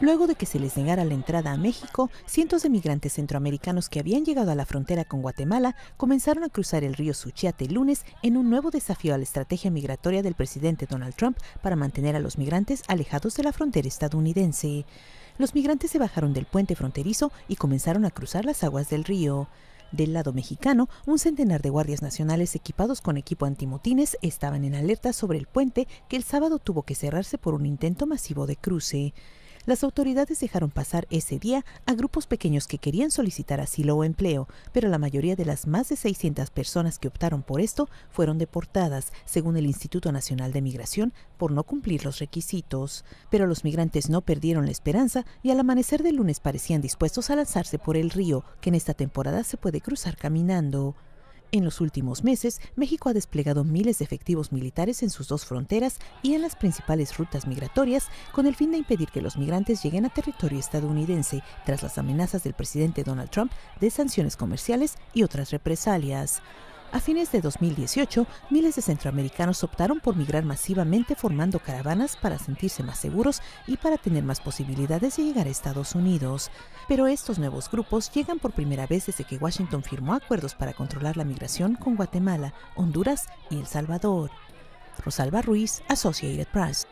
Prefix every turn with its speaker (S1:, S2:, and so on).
S1: Luego de que se les negara la entrada a México, cientos de migrantes centroamericanos que habían llegado a la frontera con Guatemala comenzaron a cruzar el río Suchiate el lunes en un nuevo desafío a la estrategia migratoria del presidente Donald Trump para mantener a los migrantes alejados de la frontera estadounidense. Los migrantes se bajaron del puente fronterizo y comenzaron a cruzar las aguas del río. Del lado mexicano, un centenar de guardias nacionales equipados con equipo antimotines estaban en alerta sobre el puente que el sábado tuvo que cerrarse por un intento masivo de cruce. Las autoridades dejaron pasar ese día a grupos pequeños que querían solicitar asilo o empleo, pero la mayoría de las más de 600 personas que optaron por esto fueron deportadas, según el Instituto Nacional de Migración, por no cumplir los requisitos. Pero los migrantes no perdieron la esperanza y al amanecer del lunes parecían dispuestos a lanzarse por el río, que en esta temporada se puede cruzar caminando. En los últimos meses, México ha desplegado miles de efectivos militares en sus dos fronteras y en las principales rutas migratorias con el fin de impedir que los migrantes lleguen a territorio estadounidense tras las amenazas del presidente Donald Trump de sanciones comerciales y otras represalias. A fines de 2018, miles de centroamericanos optaron por migrar masivamente formando caravanas para sentirse más seguros y para tener más posibilidades de llegar a Estados Unidos. Pero estos nuevos grupos llegan por primera vez desde que Washington firmó acuerdos para controlar la migración con Guatemala, Honduras y El Salvador. Rosalba Ruiz, Associated Press.